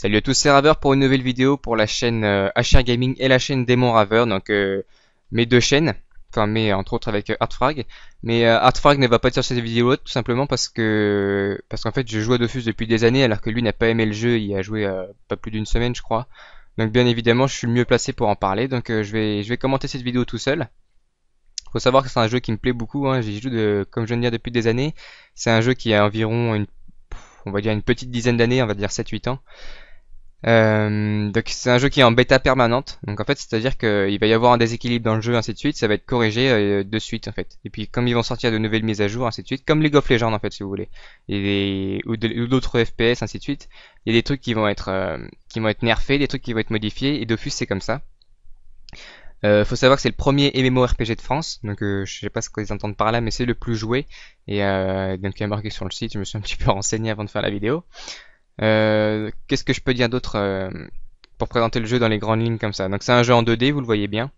Salut à tous, c'est Raver pour une nouvelle vidéo pour la chaîne euh, HR Gaming et la chaîne Démon Raver, donc euh, mes deux chaînes, enfin mais entre autres avec euh, Artfrag. Mais euh, Artfrag ne va pas être sur cette vidéo tout simplement parce que parce qu'en fait je joue à Dofus depuis des années alors que lui n'a pas aimé le jeu, il a joué pas plus d'une semaine je crois. Donc bien évidemment je suis le mieux placé pour en parler, donc je vais je vais commenter cette vidéo tout seul. Faut savoir que c'est un jeu qui me plaît beaucoup, hein. j'y joue de, comme je viens de dire depuis des années. C'est un jeu qui a environ une on va dire une petite dizaine d'années, on va dire 7-8 ans. Euh, donc c'est un jeu qui est en bêta permanente. Donc en fait, c'est-à-dire qu'il va y avoir un déséquilibre dans le jeu, ainsi de suite, ça va être corrigé euh, de suite en fait. Et puis comme ils vont sortir de nouvelles mises à jour, ainsi de suite, comme League of Legends en fait, si vous voulez, et, ou d'autres FPS, ainsi de suite, il y a des trucs qui vont être euh, qui vont être nerfés, des trucs qui vont être modifiés. Et Dofus c'est comme ça. Euh, faut savoir que c'est le premier MMORPG de France, donc je sais pas ce qu'ils entendent par là, mais c'est le plus joué. Et donc il y a marqué sur le site, je me suis un petit peu renseigné avant de faire la vidéo. Euh, qu'est-ce que je peux dire d'autre euh, pour présenter le jeu dans les grandes lignes comme ça Donc c'est un jeu en 2D, vous le voyez bien,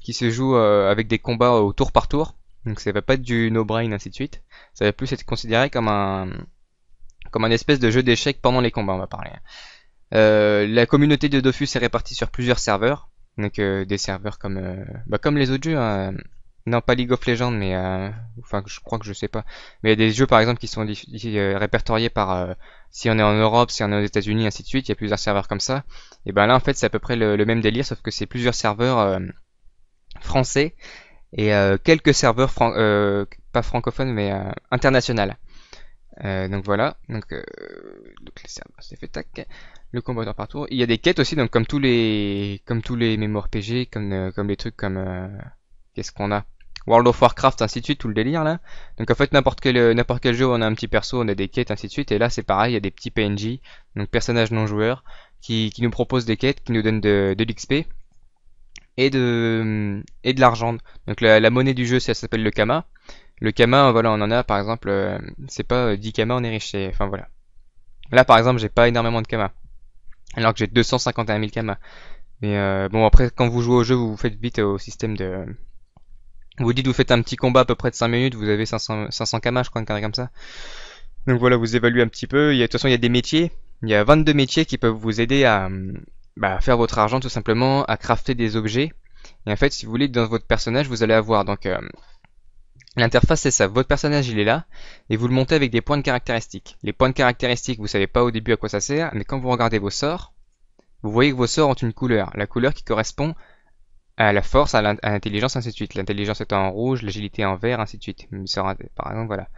qui se joue euh, avec des combats au tour par tour. Donc ça va pas être du no-brain ainsi de suite. Ça va plus être considéré comme un comme un espèce de jeu d'échecs pendant les combats, on va parler. Euh, la communauté de Dofus est répartie sur plusieurs serveurs, donc des serveurs comme bah, comme les autres jeux, hein. Non, pas League of Legends, mais euh, enfin, je crois que je sais pas. Mais il y a des jeux par exemple qui sont euh, répertoriés par euh, si on est en Europe, si on est aux États-Unis, ainsi de suite. Il y a plusieurs serveurs comme ça. Et ben là, en fait, c'est à peu près le, même délire, sauf que c'est plusieurs serveurs français et quelques serveurs pas francophones mais Euh, donc voilà, donc, donc les serveurs, c'est fait tac le combat par tour. Il y a des quêtes aussi, donc comme tous les comme tous les MMORPG, comme comme les trucs comme qu'est-ce qu'on a World of Warcraft, ainsi de suite, tout le délire là. Donc en fait, n'importe quel, euh, n'importe quel jeu, on a un petit perso, on a des quêtes, ainsi de suite. Et là, c'est pareil, il y a des petits PNJ, donc personnages non joueurs, qui, qui nous proposent des quêtes, qui nous donnent de, l'XP et de, et de l'argent. Donc la, monnaie du jeu, ça, s'appelle le Kama. Le Kama, voilà, on en a par exemple, euh, c'est pas 10 euh, Kama, on est riche. enfin voilà. Là par exemple, j'ai pas énormément de Kama. Alors que j'ai 251 000 Kama. Mais bon, après, quand vous jouez au jeu, vous vous faites vite au système de, vous dites, vous faites un petit combat à peu près de 5 minutes, vous avez 500, 500 je crois, un carré comme ça. Donc voilà, vous évaluez un petit peu. Il y a, de toute façon, il y a des métiers. Il y a 22 métiers qui peuvent vous aider à hum, bah, faire votre argent tout simplement, à crafter des objets. Et en fait, si vous voulez, dans votre personnage, vous allez avoir donc euh, L'interface, c'est ça. Votre personnage, il est là, et vous le montez avec des points de caractéristiques. Les points de caractéristiques, vous savez pas au début à quoi ça sert, mais quand vous regardez vos sorts, vous voyez que vos sorts ont une couleur. La couleur qui correspond à euh, la force, à l'intelligence, ainsi de suite. L'intelligence étant en rouge, l'agilité en vert, ainsi de suite. par exemple, voilà.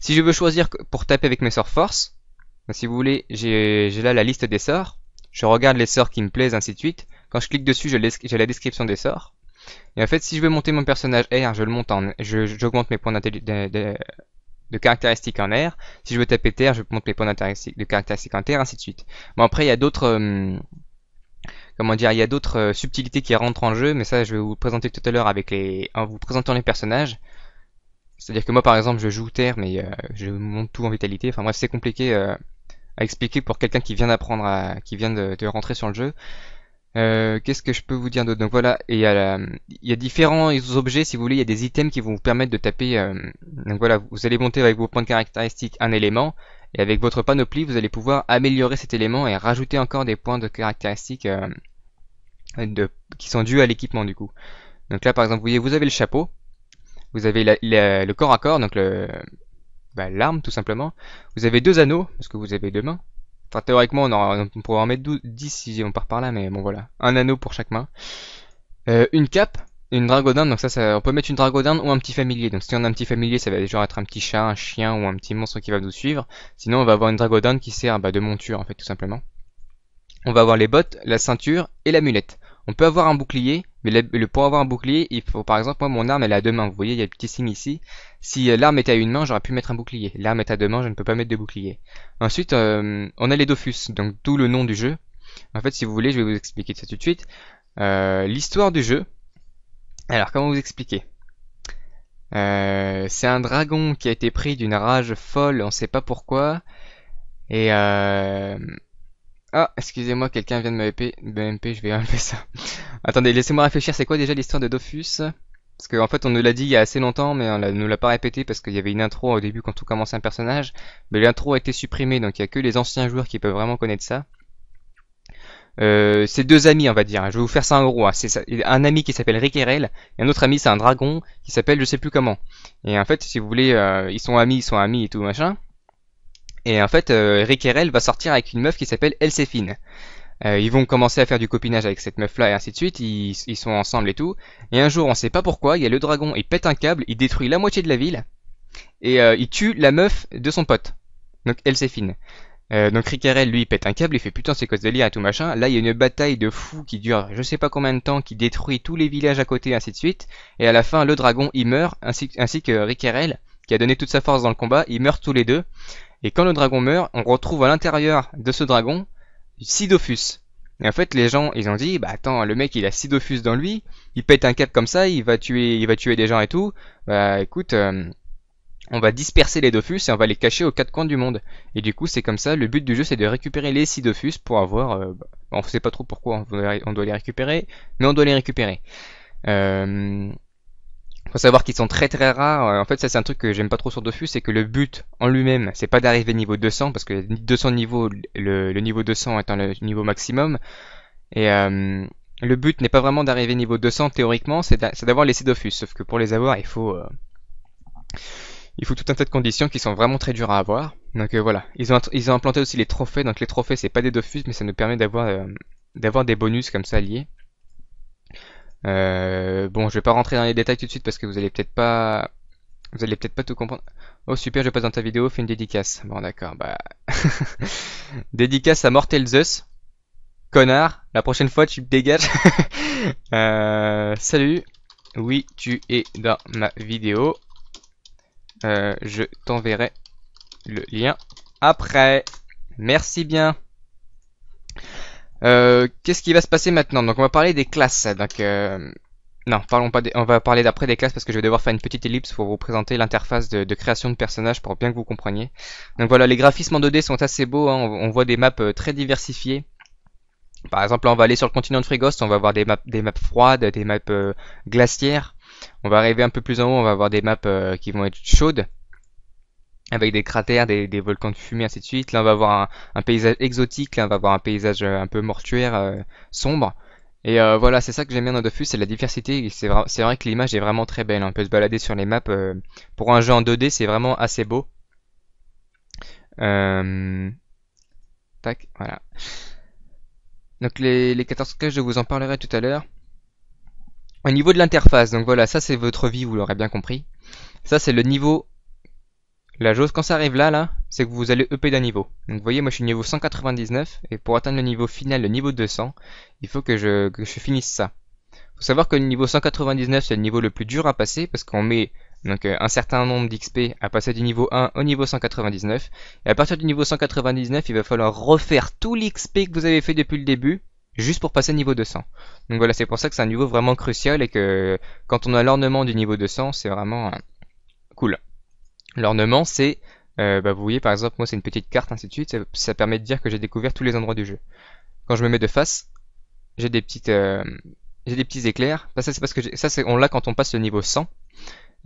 Si je veux choisir pour taper avec mes sorts force, ben, si vous voulez, j'ai là la liste des sorts. Je regarde les sorts qui me plaisent, ainsi de suite. Quand je clique dessus, j'ai la description des sorts. Et en fait, si je veux monter mon personnage air, je le monte en, j'augmente mes points de, de, caractéristiques en air. Si je veux taper terre, je monte mes points de caractéristiques en terre, ainsi de suite. Bon, après, il y a d'autres, hum, comment dire, il y a d'autres euh, subtilités qui rentrent en jeu, mais ça je vais vous présenter tout à l'heure avec les, en vous présentant les personnages. C'est-à-dire que moi par exemple je joue terre mais euh, je monte tout en vitalité. Enfin bref c'est compliqué euh, à expliquer pour quelqu'un qui vient d'apprendre, qui vient de, rentrer sur le jeu. Qu'est-ce que je peux vous dire d'autre Donc voilà, il y, a il y, a différents objets, si vous voulez, il y a des items qui vont vous permettre de taper. donc voilà, vous allez monter avec vos points de caractéristiques un élément, et avec votre panoplie, vous allez pouvoir améliorer cet élément et rajouter encore des points de caractéristiques euh, de, qui sont dus à l'équipement du coup. Donc là par exemple, vous voyez, vous avez le chapeau, vous avez le corps à corps, donc le bah, l'arme tout simplement. Vous avez deux anneaux, parce que vous avez deux mains. Enfin théoriquement on, pourrait en mettre 12, 10 si on part par là, mais bon voilà. Un anneau pour chaque main. Euh, une cape, une dragodinde, donc ça, ça, on peut mettre une dragodinde ou un petit familier. Donc si on a un petit familier, ça va déjà être un petit chat, un chien ou un petit monstre qui va nous suivre. Sinon, on va avoir une dragodinde qui sert bah, de monture, en fait, tout simplement. On va avoir les bottes, la ceinture et l'amulette. On peut avoir un bouclier, mais le, pour avoir un bouclier, il faut par exemple, moi mon arme elle est à deux mains, vous voyez il y a le petit signe ici. Si euh, l'arme était à une main, j'aurais pu mettre un bouclier. L'arme est à deux mains, je ne peux pas mettre de bouclier. Ensuite, euh, on a les Dofus, donc d'où le nom du jeu. En fait, si vous voulez, je vais vous expliquer ça tout de suite. Euh, l'histoire du jeu, alors, comment vous expliquer euh, C'est un dragon qui a été pris d'une rage folle, on sait pas pourquoi. Et euh... Ah, excusez-moi, quelqu'un vient de me BMP, je vais enlever ça. Attendez, laissez-moi réfléchir, c'est quoi déjà l'histoire de Dofus Parce qu'en en fait, on nous l'a dit il y a assez longtemps, mais on ne l'a pas répété parce qu'il y avait une intro au début quand tout commençait un personnage. Mais l'intro a été supprimée, donc il n'y a que les anciens joueurs qui peuvent vraiment connaître ça euh, deux amis, on va dire. Je vais vous faire ça en gros. Hein. C'est un ami qui s'appelle Rickerel et un autre ami, c'est un dragon qui s'appelle je sais plus comment. Et en fait, si vous voulez, euh, ils sont amis, ils sont amis et tout machin. Et en fait, euh, va sortir avec une meuf qui s'appelle Elsephine. Euh, ils vont commencer à faire du copinage avec cette meuf-là et ainsi de suite. Ils, sont ensemble et tout. Et un jour, on sait pas pourquoi, il y a le dragon, il pète un câble, il détruit la moitié de la ville et euh, il tue la meuf de son pote. Donc Elsephine. Euh, donc Ricarel lui pète un câble, il fait putain c'est cause de lire et tout machin. Là il y a une bataille de fous qui dure je sais pas combien de temps, qui détruit tous les villages à côté ainsi de suite. Et à la fin le dragon il meurt ainsi, ainsi que Ricarel qui a donné toute sa force dans le combat, ils meurent tous les deux. Et quand le dragon meurt, on retrouve à l'intérieur de ce dragon Sidophus. Et en fait, les gens, ils ont dit, bah attends, le mec, il a Sidophus dans lui, il pète un câble comme ça, il va tuer, il va tuer des gens et tout. Bah écoute, euh, on va disperser les Dofus et on va les cacher aux quatre coins du monde. Et du coup, c'est comme ça, le but du jeu c'est de récupérer les 6 Dofus pour avoir... Euh, bah, on ne sait pas trop pourquoi on doit les récupérer, mais on doit les récupérer. Euh, faut savoir qu'ils sont très très rares. Euh, en fait, ça c'est un truc que j'aime pas trop sur Dofus, c'est que le but en lui-même, c'est pas d'arriver niveau 200, parce que 200 niveaux, le, niveau 200 étant le niveau maximum. Et euh, le but n'est pas vraiment d'arriver niveau 200 théoriquement, c'est d'avoir les Dofus. Sauf que pour les avoir, il faut il faut tout un tas de conditions qui sont vraiment très dures à avoir. Donc euh, voilà, ils ont, ils ont implanté aussi les trophées. Donc les trophées, c'est pas des dofus, mais ça nous permet d'avoir euh, d'avoir des bonus comme ça liés. Euh, bon, je vais pas rentrer dans les détails tout de suite parce que vous allez peut-être pas vous allez peut-être pas tout comprendre. Oh super, je passe dans ta vidéo, fais une dédicace. Bon d'accord, bah dédicace à Mortel Zeus. Connard, la prochaine fois tu dégages. salut. Oui, tu es dans ma vidéo. Euh, je t'enverrai le lien après. Merci bien. Euh, qu'est-ce qui va se passer maintenant Donc on va parler des classes. Donc euh, non, parlons pas. on va parler d'après des classes parce que je vais devoir faire une petite ellipse pour vous présenter l'interface de, création de personnages pour bien que vous compreniez. Donc voilà, les graphismes en 2D sont assez beaux. Hein. on, voit des maps très diversifiées. Par exemple, là, on va aller sur le continent de Frigost, on va voir des maps, des maps froides, des maps glaciaires. On va arriver un peu plus en haut, on va avoir des maps euh, qui vont être chaudes, avec des cratères, des, volcans de fumée, ainsi de suite. Là, on va avoir un, paysage exotique, là, on va avoir un paysage euh, un peu mortuaire, euh, sombre. Et voilà, c'est ça que j'aime bien dans Dofus, c'est la diversité. C'est vrai, que l'image est vraiment très belle. On peut se balader sur les maps. pour un jeu en 2D, c'est vraiment assez beau. Tac, voilà. Donc les, 14 cas je vous en parlerai tout à l'heure. Au niveau de l'interface, donc voilà, ça c'est votre vie, vous l'aurez bien compris. Ça c'est le niveau, la chose quand ça arrive là, là, c'est que vous allez EP d'un niveau. Donc vous voyez, moi je suis niveau 199, et pour atteindre le niveau final, le niveau 200, il faut que je, que je finisse ça. Faut savoir que le niveau 199 c'est le niveau le plus dur à passer, parce qu'on met donc euh, un certain nombre d'XP à passer du niveau 1 au niveau 199. Et à partir du niveau 199, il va falloir refaire tout l'XP que vous avez fait depuis le début juste pour passer niveau 200. Donc voilà, c'est pour ça que c'est un niveau vraiment crucial et que quand on a l'ornement du niveau 200, c'est vraiment euh, cool. L'ornement, c'est, euh, bah, vous voyez par exemple, moi c'est une petite carte, ainsi de suite, ça, permet de dire que j'ai découvert tous les endroits du jeu. Quand je me mets de face, j'ai des petites... Euh, j'ai des petits éclairs. ça c'est parce que ça c'est on l'a quand on passe le niveau 100.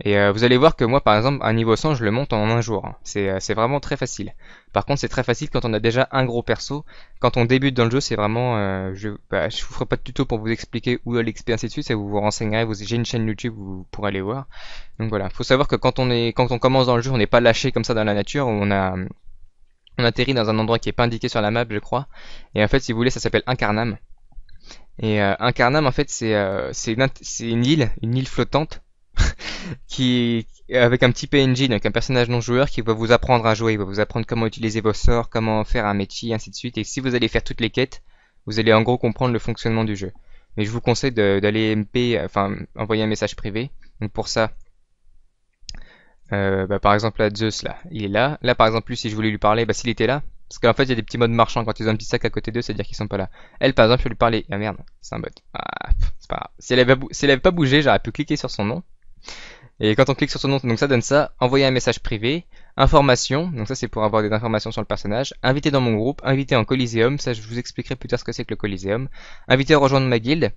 Et euh, vous allez voir que moi, par exemple, un niveau 100, je le monte en un jour. Euh, c'est vraiment très facile. Par contre, c'est très facile quand on a déjà un gros perso. Quand on débute dans le jeu, c'est vraiment... Euh, je bah, je vous ferai pas de tuto pour vous expliquer où est l'expérience et de Ça vous vous renseignerez. Vous, J'ai une chaîne YouTube vous pourrez aller voir. Donc voilà. Il faut savoir que quand on, est, quand on commence dans le jeu, on n'est pas lâché comme ça dans la nature. On a... On atterrit dans un endroit qui n'est pas indiqué sur la map, je crois. Et en fait, si vous voulez, ça s'appelle Incarnam. Et Incarnam, en fait, c'est une, une île, une île flottante qui avec un petit PNJ, donc un personnage non joueur qui va vous apprendre à jouer, il va vous apprendre comment utiliser vos sorts, comment faire un métier, ainsi de suite. Et si vous allez faire toutes les quêtes, vous allez en gros comprendre le fonctionnement du jeu. Mais je vous conseille d'aller MP, enfin envoyer un message privé. Donc pour ça, euh, bah, par exemple là Zeus là, il est là. Là par exemple si je voulais lui parler, bah s'il était là, parce qu'en fait il y a des petits modes marchands quand ils ont un petit sac à côté d'eux, c'est-à-dire qu'ils sont pas là. Elle par exemple je vais lui parler. Ah merde, c'est un bot. Ah, c'est pas grave. pas bougé, j'aurais pu cliquer sur son nom et quand on clique sur son nom, donc ça donne ça, envoyer un message privé, information, donc ça c'est pour avoir des informations sur le personnage, invité dans mon groupe, invité en Coliseum, ça je vous expliquerai plus tard ce que c'est que le Coliseum, invité à rejoindre ma guilde.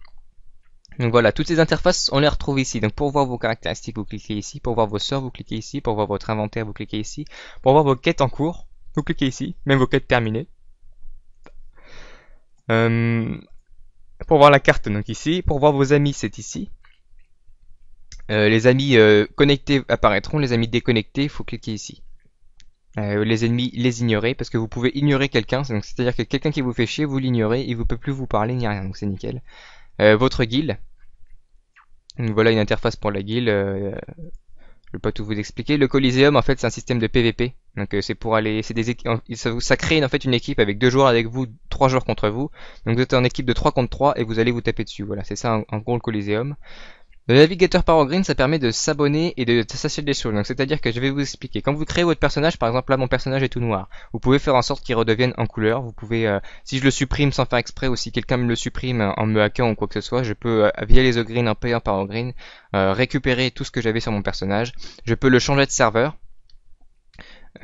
Donc voilà, toutes ces interfaces, on les retrouve ici. Donc pour voir vos caractéristiques, vous cliquez ici, pour voir vos sorts, vous cliquez ici, pour voir votre inventaire, vous cliquez ici, pour voir vos quêtes en cours, vous cliquez ici, même vos quêtes terminées. Euh, pour voir la carte, donc ici, pour voir vos amis, c'est ici, euh, les amis euh, connectés apparaîtront, les amis déconnectés, il faut cliquer ici. Euh, les ennemis, les ignorer, parce que vous pouvez ignorer quelqu'un, c'est-à-dire que quelqu'un qui vous fait chier, vous l'ignorez, il ne peut plus vous parler ni rien, donc c'est nickel. votre guild. voilà une interface pour la guild. je ne vais pas tout vous expliquer. Le Coliseum, en fait, c'est un système de PVP. Donc c'est pour aller, c'est des ça, ça crée en fait une équipe avec deux joueurs avec vous, trois joueurs contre vous. Donc vous êtes en équipe de 3 contre 3 et vous allez vous taper dessus. Voilà, c'est ça en, en, gros le Coliseum. Le navigateur Green, ça permet de s'abonner et de s'assurer des choses. Donc, c'est-à-dire que je vais vous expliquer. Quand vous créez votre personnage, par exemple, là, mon personnage est tout noir. Vous pouvez faire en sorte qu'il redevienne en couleur. Vous pouvez, euh, si je le supprime sans faire exprès ou si quelqu'un me le supprime en me hackant ou quoi que ce soit, je peux, euh, via les green en payant Power green, euh, récupérer tout ce que j'avais sur mon personnage. Je peux le changer de serveur.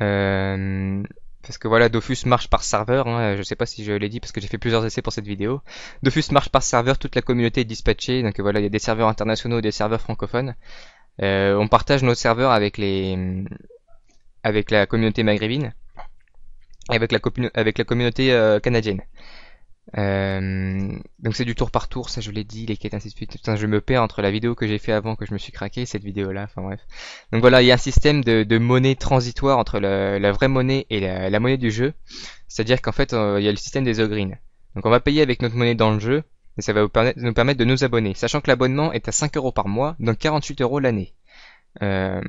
Euh, parce que voilà, Dofus marche par serveur, hein, euh, je sais pas si je l'ai dit parce que j'ai fait plusieurs essais pour cette vidéo. Dofus marche par serveur, toute la communauté est dispatchée, donc voilà, il y a des serveurs internationaux et des serveurs francophones. Euh, on partage nos serveurs avec les avec la communauté maghrébine et avec la, avec la communauté euh, canadienne. Euh, donc c'est du tour par tour, ça je l'ai dit, les quêtes ainsi de suite. Putain, je me perds entre la vidéo que j'ai fait avant que je me suis craqué et cette vidéo là, enfin bref. Donc voilà, il y a un système de, monnaie transitoire entre la, vraie monnaie et la, monnaie du jeu. C'est-à-dire qu'en fait, euh, il y a le système des ogrines. Donc on va payer avec notre monnaie dans le jeu, et ça va vous nous permettre de nous abonner. Sachant que l'abonnement est à 5 euros par mois, donc 48 euros l'année. Euh,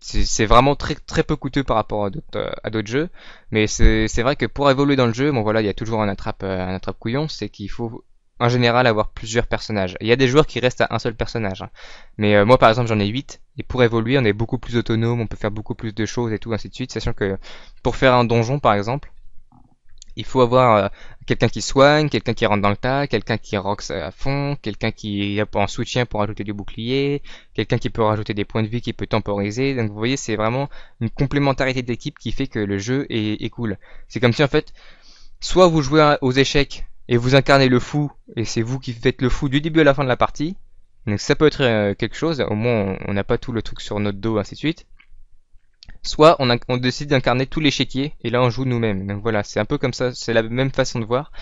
c'est vraiment très très peu coûteux par rapport à d'autres euh, jeux mais c'est vrai que pour évoluer dans le jeu bon voilà il y a toujours un attrape euh, un attrape couillon c'est qu'il faut en général avoir plusieurs personnages. Il y a des joueurs qui restent à un seul personnage. Hein. Mais euh, moi par exemple j'en ai 8 et pour évoluer on est beaucoup plus autonome, on peut faire beaucoup plus de choses et tout ainsi de suite. Sachant que pour faire un donjon par exemple, il faut avoir quelqu'un qui soigne, quelqu'un qui rentre dans le tas, quelqu'un qui rocks euh, à fond, quelqu'un qui est en soutien pour rajouter du bouclier, quelqu'un qui peut rajouter des points de vie, qui peut temporiser. Donc vous voyez, c'est vraiment une complémentarité d'équipe qui fait que le jeu est cool. C'est comme si en fait, soit vous jouez aux échecs et vous incarnez le fou, et c'est vous qui faites le fou du début à la fin de la partie. Donc ça peut être euh, quelque chose, au moins on n'a pas tout le truc sur notre dos, ainsi de suite soit on, décide d'incarner tous les l'échiquier et là on joue nous-mêmes. Donc voilà, c'est un peu comme ça, c'est la même façon de voir.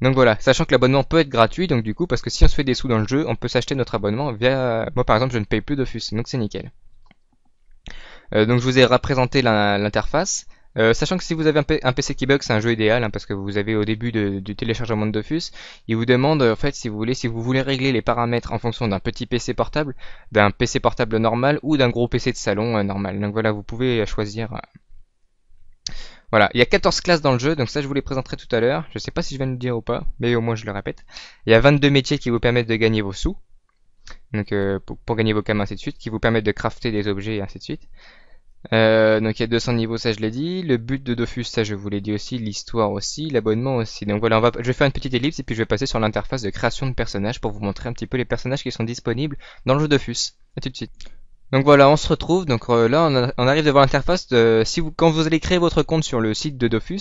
Donc voilà, sachant que l'abonnement peut être gratuit, donc du coup, parce que si on se fait des sous dans le jeu, on peut s'acheter notre abonnement via... Moi par exemple, je ne paye plus d'Office, donc c'est nickel. Euh, donc je vous ai représenté l'interface. Euh, sachant que si vous avez un, PC qui bug, c'est un jeu idéal hein, parce que vous avez au début du téléchargement de Dofus, il vous demande en fait si vous voulez si vous voulez régler les paramètres en fonction d'un petit PC portable, d'un PC portable normal ou d'un gros PC de salon euh, normal. Donc voilà, vous pouvez euh, choisir. Voilà, il y a 14 classes dans le jeu, donc ça je vous les présenterai tout à l'heure. Je sais pas si je vais le dire ou pas, mais au moins je le répète. Il y a 22 métiers qui vous permettent de gagner vos sous, donc pour, gagner vos cams ainsi de suite, qui vous permettent de crafter des objets et ainsi de suite. Euh, donc il y a 200 niveaux, ça je l'ai dit. Le but de Dofus, ça je vous l'ai dit aussi. L'histoire aussi, l'abonnement aussi. Donc voilà, on va, je vais faire une petite ellipse et puis je vais passer sur l'interface de création de personnages pour vous montrer un petit peu les personnages qui sont disponibles dans le jeu Dofus. A tout de suite. Donc voilà, on se retrouve. Donc euh, là, on, arrive devant l'interface. De, si quand vous allez créer votre compte sur le site de Dofus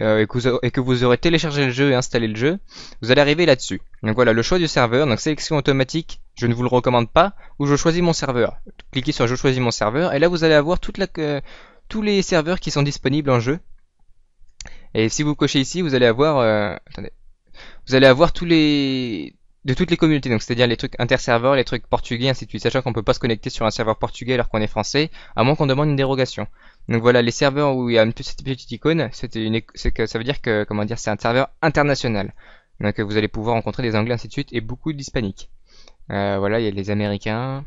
euh, et, que vous, aurez téléchargé le jeu et installé le jeu, vous allez arriver là-dessus. Donc voilà, le choix du serveur. Donc sélection automatique, je ne vous le recommande pas, ou je choisis mon serveur. Cliquez sur je choisis mon serveur et là vous allez avoir tous les serveurs qui sont disponibles en jeu. Et si vous cochez ici, vous allez avoir, euh, attendez, vous allez avoir tous les de toutes les communautés, donc c'est-à-dire les trucs interserveurs, les trucs portugais, ainsi de suite, sachant qu'on peut pas se connecter sur un serveur portugais alors qu'on est français, à moins qu'on demande une dérogation. Donc voilà, les serveurs où il y a une petite, petite icône, une, que, ça veut dire que, comment dire, c'est un serveur international. Donc vous allez pouvoir rencontrer des Anglais, ainsi de suite, et beaucoup d'Hispaniques. Euh, voilà, il y a les Américains.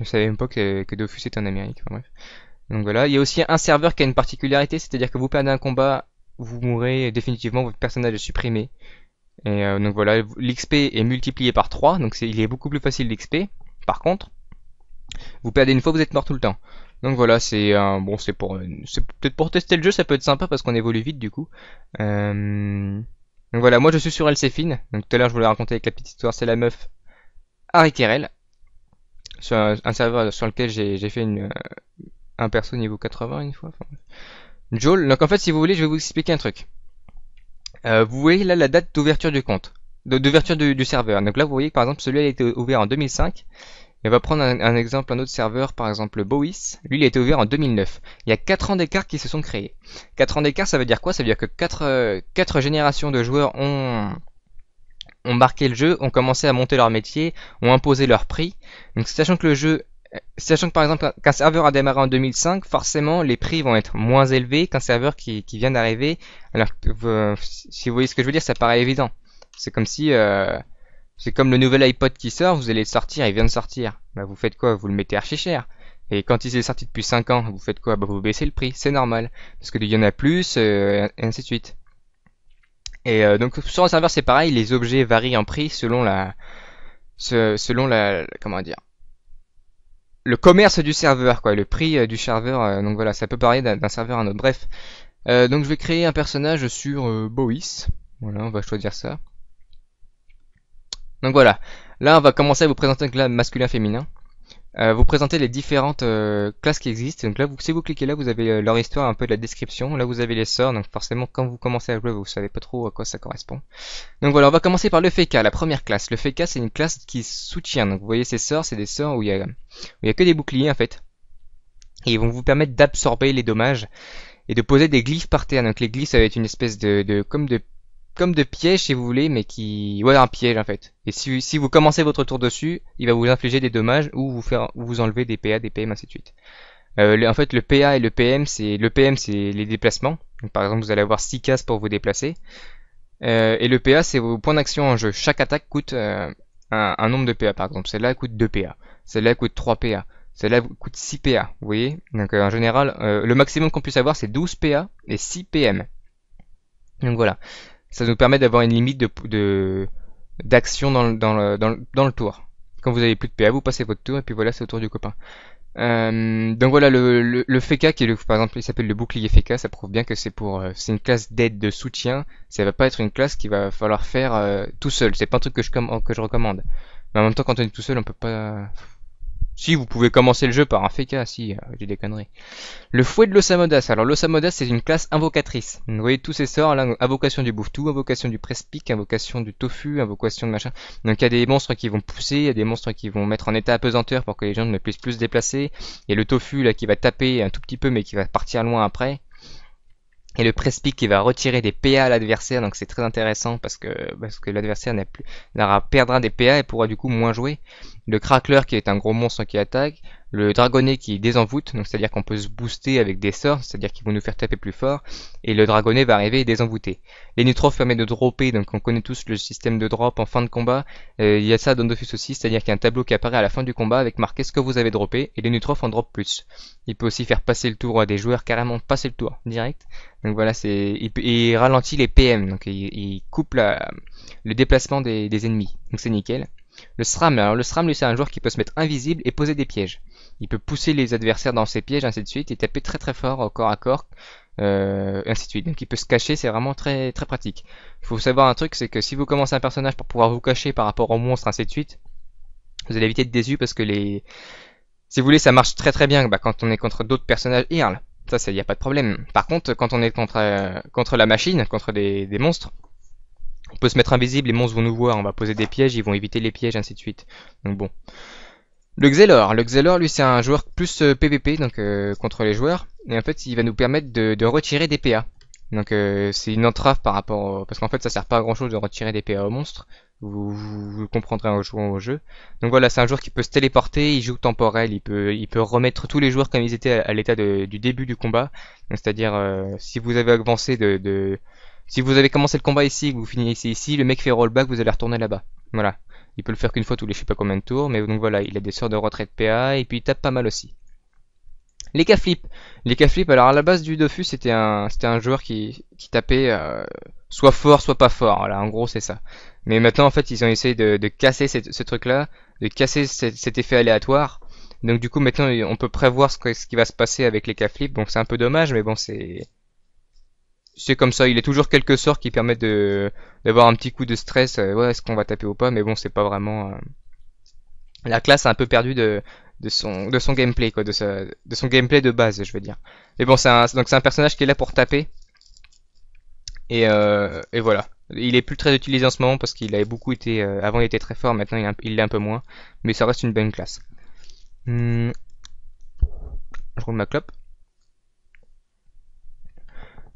Je savais même pas que, que Dofus était en Amérique. bref. Donc voilà, il y a aussi un serveur qui a une particularité, c'est-à-dire que vous perdez un combat, vous mourrez définitivement, votre personnage est supprimé. Et euh, donc voilà, l'XP est multiplié par 3, donc il est beaucoup plus facile l'XP. Par contre, vous perdez une fois, vous êtes mort tout le temps. Donc voilà, c'est bon, c'est pour, peut-être pour tester le jeu, ça peut être sympa parce qu'on évolue vite du coup. Euh, donc voilà, moi je suis sur fine. Donc tout à l'heure, je vous l'ai raconté avec la petite histoire, c'est la meuf Harry Kerel, sur un, serveur sur lequel j'ai, fait une, un perso niveau 80 une fois. Joel. Donc en fait, si vous voulez, je vais vous expliquer un truc. Euh, vous voyez là la date d'ouverture du compte, d'ouverture du, serveur. Donc là, vous voyez par exemple, celui-là a été ouvert en 2005. Et on va prendre un, exemple, un autre serveur, par exemple Bois. Lui, il a été ouvert en 2009. Il y a 4 ans d'écart qui se sont créés. 4 ans d'écart, ça veut dire quoi Ça veut dire que 4, euh, générations de joueurs ont, ont marqué le jeu, ont commencé à monter leur métier, ont imposé leur prix. Donc sachant que le jeu euh, sachant que par exemple qu'un serveur a démarré en 2005, forcément les prix vont être moins élevés qu'un serveur qui, vient d'arriver. Alors si vous voyez ce que je veux dire, ça paraît évident. C'est comme si euh, c'est comme le nouvel iPod qui sort, vous allez le sortir, il vient de sortir. Bah, vous faites quoi Vous le mettez archi cher. Et quand il est sorti depuis 5 ans, vous faites quoi bah, Vous baissez le prix, c'est normal. Parce qu'il y en a plus, euh, et ainsi de suite. Et donc sur un serveur c'est pareil, les objets varient en prix selon la... selon la... comment dire le commerce du serveur, quoi, le prix euh, du serveur. Euh, donc voilà, ça peut parler d'un serveur à un autre. Bref, euh, donc je vais créer un personnage sur Bois. Voilà, on va choisir ça. Donc voilà, là on va commencer à vous présenter un masculin-féminin. Euh, vous présentez les différentes euh, classes qui existent. Donc là, vous, si vous cliquez là, vous avez euh, leur histoire, un peu de la description. Là, vous avez les sorts. Donc forcément, quand vous commencez à jouer, vous savez pas trop à quoi ça correspond. Donc voilà, on va commencer par le Feka, la première classe. Le Feka c'est une classe qui soutient. Donc vous voyez ces sorts, c'est des sorts où il y a, il y a que des boucliers en fait. Et ils vont vous permettre d'absorber les dommages et de poser des glyphes par terre. Donc les glyphes, ça va être une espèce de, de comme de comme de piège si vous voulez, mais qui, ouais, un piège en fait. Et si, vous commencez votre tour dessus, il va vous infliger des dommages ou vous faire, vous enlever des PA, des PM, ainsi de suite. Euh, en fait, le PA et le PM, c'est le PM, c'est les déplacements. par exemple, vous allez avoir 6 cases pour vous déplacer. Euh, et le PA, c'est vos points d'action en jeu. Chaque attaque coûte euh, un, nombre de PA. Par exemple, celle-là coûte 2 PA. Celle-là coûte 3 PA. Celle-là coûte 6 PA. Vous voyez Donc, en général, le maximum qu'on puisse avoir, c'est 12 PA et 6 PM. Donc voilà ça nous permet d'avoir une limite de, d'action dans, dans, le, dans, tour. Quand vous avez plus de PA, vous passez votre tour et puis voilà, c'est au tour du copain. Euh, donc voilà, le, le, FECA, qui par exemple, il s'appelle le bouclier FECA, ça prouve bien que c'est pour, euh, c'est une classe d'aide de soutien. Ça va pas être une classe qu'il va falloir faire euh, tout seul. C'est pas un truc que je, que je recommande. Mais en même temps, quand on est tout seul, on peut pas, si, vous pouvez commencer le jeu par un Feka, si, euh, j'ai des conneries. Le fouet de l'Osamodas. Alors, l'Osamodas, c'est une classe invocatrice. Vous voyez tous ces sorts, là, invocation du tout, invocation du prespic, invocation du tofu, invocation de machin. Donc, il y a des monstres qui vont pousser, il y a des monstres qui vont mettre en état apesanteur pour que les gens ne puissent plus se déplacer. Il y a le tofu, là, qui va taper un tout petit peu, mais qui va partir loin après. Et le prespic qui va retirer des PA à l'adversaire, donc c'est très intéressant parce que, parce que l'adversaire n'a plus, perdra des PA et pourra du coup moins jouer le Crackler qui est un gros monstre qui attaque, le Dragonnet qui désenvoûte, donc c'est-à-dire qu'on peut se booster avec des sorts, c'est-à-dire qu'ils vont nous faire taper plus fort, et le Dragonnet va arriver et désenvoûter. Les Nutrophes permettent de dropper, donc on connaît tous le système de drop en fin de combat, euh, il y a ça dans Dofus aussi, c'est-à-dire qu'il y a un tableau qui apparaît à la fin du combat avec marqué ce que vous avez droppé, et les Nutrophes en drop plus. Il peut aussi faire passer le tour à des joueurs, carrément passer le tour, direct. Donc voilà, c'est il, ralentit les PM, donc il, coupe le déplacement des, des ennemis, donc c'est nickel. Le SRAM, alors le SRAM, lui, c'est un joueur qui peut se mettre invisible et poser des pièges. Il peut pousser les adversaires dans ses pièges, ainsi de suite, et taper très très fort au euh, corps à corps, euh, ainsi de suite. Donc il peut se cacher, c'est vraiment très très pratique. Il faut savoir un truc, c'est que si vous commencez un personnage pour pouvoir vous cacher par rapport aux monstres, ainsi de suite, vous allez éviter de déçu parce que les... Si vous voulez, ça marche très très bien bah, quand on est contre d'autres personnages Earl. Ça, il n'y a pas de problème. Par contre, quand on est contre, euh, contre la machine, contre des, des monstres, on peut se mettre invisible, les monstres vont nous voir, on va poser des pièges, ils vont éviter les pièges, ainsi de suite. Donc bon. Le Xelor, le Xelor lui c'est un joueur plus PVP, euh, donc euh, contre les joueurs, et en fait il va nous permettre de, retirer des PA. Donc euh, c'est une entrave par rapport, parce qu'en fait ça sert pas à grand chose de retirer des PA aux monstres, vous, vous, comprendrez en jouant au jeu. Donc voilà, c'est un joueur qui peut se téléporter, il joue temporel, il peut, il peut remettre tous les joueurs comme ils étaient à, l'état du début du combat. C'est-à-dire si vous avez avancé de si vous avez commencé le combat ici que vous finissez ici, le mec fait rollback, vous allez retourner là-bas. Voilà. Il peut le faire qu'une fois tous les je sais pas combien de tours, mais donc voilà, il a des sorts de retraite PA et puis il tape pas mal aussi. Les cas flip Les cas flip alors à la base du Dofus, c'était un, c'était un joueur qui, tapait euh, soit fort, soit pas fort. Voilà, en gros, c'est ça. Mais maintenant, en fait, ils ont essayé de, casser ce truc-là, de casser cet, effet aléatoire. Donc, du coup, maintenant, on peut prévoir ce, qui va se passer avec les cas flips. Donc, c'est un peu dommage, mais bon, c'est, c'est comme ça, il est toujours quelques sorts qui permettent de d'avoir un petit coup de stress, euh, est-ce qu'on va taper ou pas, mais bon, c'est pas vraiment euh, la classe a un peu perdu de de son de son gameplay quoi, de sa, de son gameplay de base, je veux dire. Mais bon, c'est un donc c'est un personnage qui est là pour taper. Et euh, et voilà. Il est plus très utilisé en ce moment parce qu'il avait beaucoup été euh, avant il était très fort, maintenant il l'est un peu moins, mais ça reste une bonne classe. Hmm. je roule ma clope.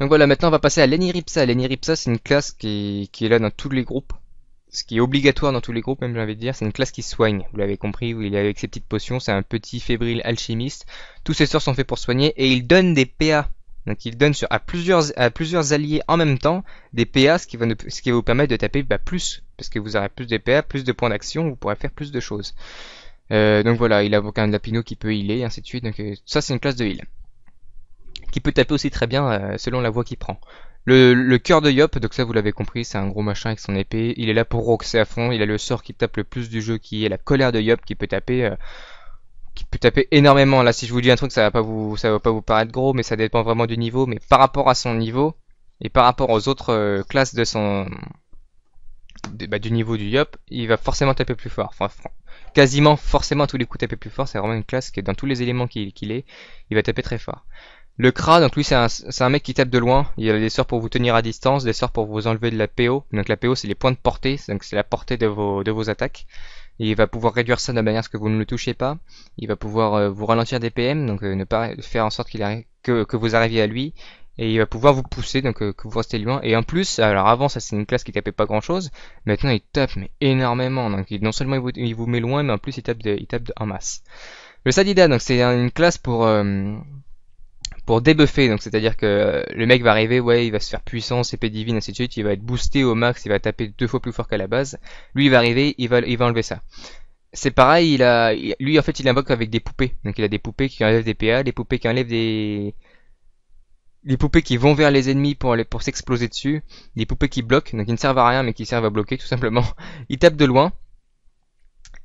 Donc voilà, maintenant on va passer à l'Eniripsa. L'Eniripsa c'est une classe qui est, là dans tous les groupes. Ce qui est obligatoire dans tous les groupes, même j'ai envie de dire, c'est une classe qui soigne. Vous l'avez compris, il est avec ses petites potions, c'est un petit fébrile alchimiste. Tous ses sorts sont faits pour soigner et il donne des PA. Donc il donne sur, à, plusieurs, à plusieurs alliés en même temps des PA, ce qui va, ce qui vous permettre de taper bah, plus. Parce que vous aurez plus de PA, plus de points d'action, vous pourrez faire plus de choses. Euh, donc voilà, il a aucun lapino qui peut healer, et ainsi de suite. Donc euh, ça c'est une classe de heal qui peut taper aussi très bien euh, selon la voie qu'il prend. Le, cœur de Yop, donc ça vous l'avez compris, c'est un gros machin avec son épée. Il est là pour roxer à fond. Il a le sort qui tape le plus du jeu, qui est la colère de Yop, qui peut taper, euh, qui peut taper énormément. Là, si je vous dis un truc, ça va pas vous, ça va pas vous paraître gros, mais ça dépend vraiment du niveau. Mais par rapport à son niveau et par rapport aux autres euh, classes de son, bah, du niveau du Yop, il va forcément taper plus fort. quasiment forcément à tous les coups taper plus fort. C'est vraiment une classe qui, dans tous les éléments qu'il est, il va taper très fort. Le KRA, donc lui, c'est un, un, mec qui tape de loin. Il a des sorts pour vous tenir à distance, des sorts pour vous enlever de la PO. Donc la PO, c'est les points de portée, donc c'est la portée de vos, de vos attaques. il va pouvoir réduire ça de manière à ce que vous ne le touchez pas. Il va pouvoir euh, vous ralentir des PM, donc euh, ne pas faire en sorte qu'il que, que vous arriviez à lui. Et il va pouvoir vous pousser, donc euh, que vous restez loin. Et en plus, alors avant, ça c'est une classe qui tapait pas grand chose. Maintenant, il tape mais énormément. Donc non seulement il vous, met loin, mais en plus il tape, de, il tape en masse. Le Sadida, donc c'est une classe pour pour débuffer. Donc c'est-à-dire que euh, le mec va arriver, ouais, il va se faire puissance, épée divine, ainsi de suite, il va être boosté au max, il va taper deux fois plus fort qu'à la base. Lui, il va arriver, il va, il va enlever ça. C'est pareil, il a, lui en fait, il invoque avec des poupées. Donc il a des poupées qui enlèvent des PA, des poupées qui enlèvent des, des poupées qui vont vers les ennemis pour, aller, pour s'exploser dessus, des poupées qui bloquent, donc qui ne servent à rien mais qui servent à bloquer tout simplement. Il tape de loin,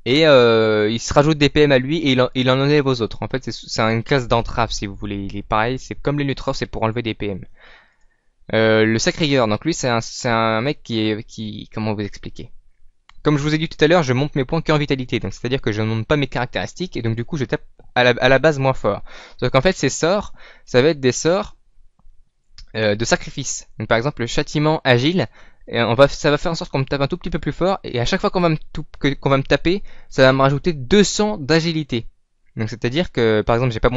et euh, il se rajoute des PM à lui et il en, enlève aux autres. En fait, c'est une classe d'entrave si vous voulez. Il est pareil, c'est comme les neutres, c'est pour enlever des PM. Euh, le Sacrigueur, donc lui c'est un, mec qui est qui comment vous expliquer Comme je vous ai dit tout à l'heure, je monte mes points qu'en vitalité, donc c'est à dire que je ne monte pas mes caractéristiques et donc du coup je tape à la, base moins fort. Donc en fait ces sorts, ça va être des sorts euh, de sacrifice. Donc par exemple le châtiment agile, et on va, ça va faire en sorte qu'on me tape un tout petit peu plus fort, et à chaque fois qu'on va, me qu'on va me taper, ça va me rajouter 200 d'agilité. Donc c'est-à-dire que par exemple j'ai pas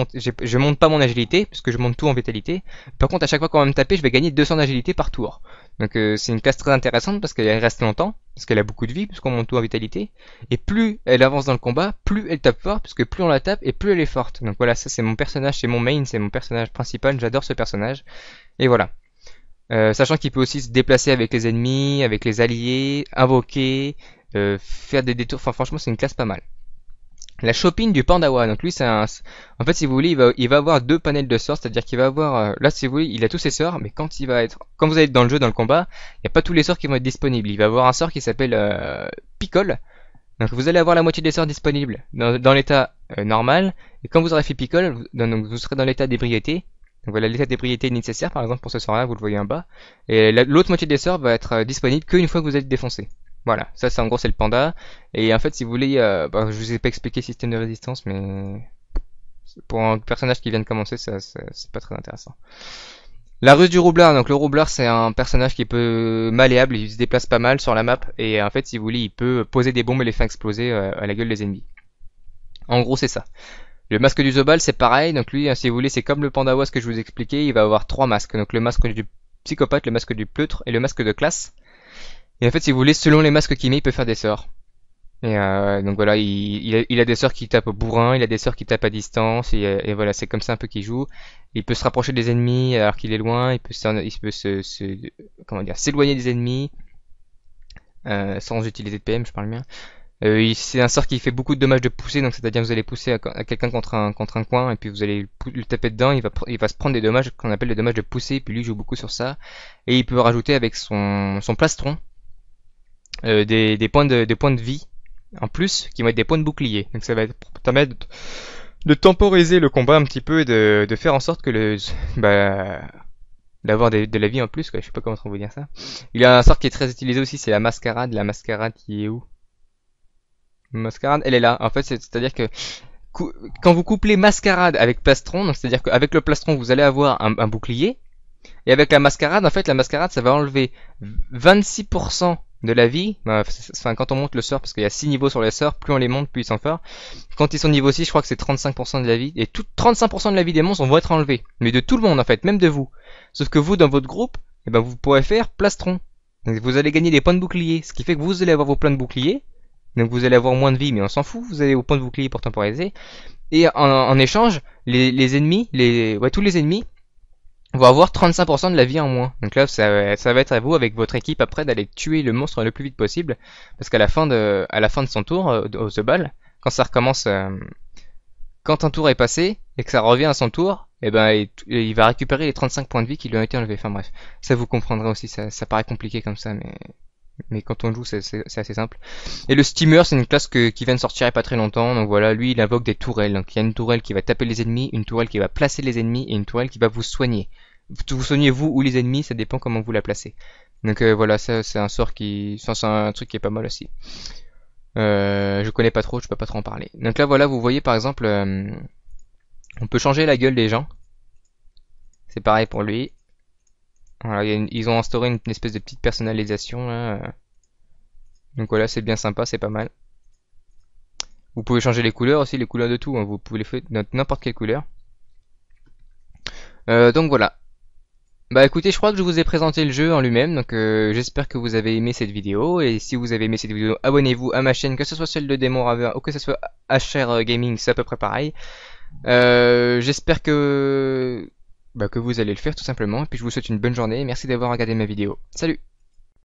je monte pas mon agilité puisque je monte tout en vitalité. Par contre à chaque fois qu'on va me taper je vais gagner 200 d'agilité par tour. Donc euh, c'est une classe très intéressante parce qu'elle reste longtemps, parce qu'elle a beaucoup de vie puisqu'on monte tout en vitalité. Et plus elle avance dans le combat, plus elle tape fort puisque plus on la tape et plus elle est forte. Donc voilà ça c'est mon personnage, c'est mon main, c'est mon personnage principal, j'adore ce personnage. Et voilà. Euh, sachant qu'il peut aussi se déplacer avec les ennemis, avec les alliés, invoquer, euh, faire des détours. Enfin, franchement, c'est une classe pas mal. La shopping du Pandawa. Donc lui, c'est un... En fait, si vous voulez, il va, avoir deux panels de sorts. C'est-à-dire qu'il va avoir... Euh, là, si vous voulez, il a tous ses sorts. Mais quand il va être... Quand vous allez être dans le jeu, dans le combat, il n'y a pas tous les sorts qui vont être disponibles. Il va avoir un sort qui s'appelle Picole. Donc vous allez avoir la moitié des sorts disponibles dans, l'état normal. Et quand vous aurez fait Picole, donc, vous serez dans l'état d'ébriété. Donc voilà l'état d'ébriété nécessaire, par exemple pour ce sort-là, vous le voyez en bas. Et l'autre moitié des sorts va être euh, disponible qu'une fois que vous êtes défoncé. Voilà, ça c'est en gros c'est le panda. Et en fait si vous voulez, je euh, bah, je vous ai pas expliqué le système de résistance, mais pour un personnage qui vient de commencer, ça, c'est pas très intéressant. La ruse du roublard, donc le roublard c'est un personnage qui est peu malléable, il se déplace pas mal sur la map et en fait si vous voulez il peut poser des bombes et les faire exploser euh, à la gueule des ennemis. En gros c'est ça. Le masque du Zobal, c'est pareil. Donc lui, hein, si vous voulez, c'est comme le ce que je vous expliquais. Il va avoir trois masques. Donc le masque du psychopathe, le masque du pleutre et le masque de classe. Et en fait, si vous voulez, selon les masques qu'il met, il peut faire des sorts. Et euh, donc voilà, il, a, des sorts qui tapent au bourrin, il a des sorts qui tapent à distance, euh, et, voilà, c'est comme ça un peu qu'il joue. Il peut se rapprocher des ennemis alors qu'il est loin, il peut, comment dire, s'éloigner des ennemis euh, sans utiliser de PM, je parle bien. Euh, c'est un sort qui fait beaucoup de dommages de pousser, donc c'est-à-dire vous allez pousser à, quelqu'un contre un, contre un coin, et puis vous allez le taper dedans, il va, il va se prendre des dommages qu'on appelle des dommages de pousser, puis lui joue beaucoup sur ça, et il peut rajouter avec son, plastron euh, des, points de, points de vie en plus qui vont être des points de bouclier, donc ça va permettre de, temporiser le combat un petit peu et de, faire en sorte que le... Bah, d'avoir de la vie en plus, quoi. je sais pas comment on vous dire ça. Il y a un sort qui est très utilisé aussi, c'est la mascarade, la mascarade qui est où mascarade, elle est là. En fait, c'est-à-dire que quand vous couplez mascarade avec plastron, c'est-à-dire qu'avec le plastron, vous allez avoir un, bouclier. Et avec la mascarade, en fait, la mascarade, ça va enlever 26% de la vie. Bah, enfin, quand on monte le sort, parce qu'il y a 6 niveaux sur les sorts, plus on les monte, plus ils sont forts. Quand ils sont niveau 6, je crois que c'est 35% de la vie. Et tout, 35% de la vie des monstres vont être enlevés. Mais de tout le monde, en fait, même de vous. Sauf que vous, dans votre groupe, eh ben, vous pourrez faire plastron. vous allez gagner des points de bouclier. Ce qui fait que vous allez avoir vos points de bouclier. Donc vous allez avoir moins de vie, mais on s'en fout, vous allez au point de vous bouclier pour temporiser. Et en, échange, les, ennemis, les, ouais, tous les ennemis vont avoir 35% de la vie en moins. Donc là, ça, ça va être à vous avec votre équipe après d'aller tuer le monstre le plus vite possible, parce qu'à la fin de, à la fin de son tour, euh, au The Ball, quand ça recommence, euh, quand un tour est passé et que ça revient à son tour, eh ben, il, va récupérer les 35 points de vie qui lui ont été enlevés. Enfin bref, ça vous comprendrez aussi, ça, ça paraît compliqué comme ça, mais mais quand on joue c'est assez simple. Et le steamer c'est une classe qui vient de sortir il pas très longtemps, donc voilà, lui il invoque des tourelles, donc il y a une tourelle qui va taper les ennemis, une tourelle qui va placer les ennemis et une tourelle qui va vous soigner. Vous soignez vous ou les ennemis, ça dépend comment vous la placez. Donc euh, voilà, ça c'est un sort qui, c'est un truc qui est pas mal aussi. Euh, je connais pas trop, je peux pas trop en parler. Donc là voilà, vous voyez par exemple, euh, on peut changer la gueule des gens. C'est pareil pour lui ils ont instauré une, espèce de petite personnalisation. Là. Euh. Donc voilà, c'est bien sympa, c'est pas mal. Vous pouvez changer les couleurs aussi, les couleurs de tout. Hein. Vous pouvez les faire n'importe quelle couleur. Euh, donc voilà. Bah écoutez, je crois que je vous ai présenté le jeu en lui-même, donc euh, j'espère que vous avez aimé cette vidéo, et si vous avez aimé cette vidéo, abonnez-vous à ma chaîne, que ce soit celle de Demon Raver ou que ce soit HR Gaming, c'est à peu près pareil. j'espère que bah, que vous allez le faire tout simplement. Et puis je vous souhaite une bonne journée. Merci d'avoir regardé ma vidéo. Salut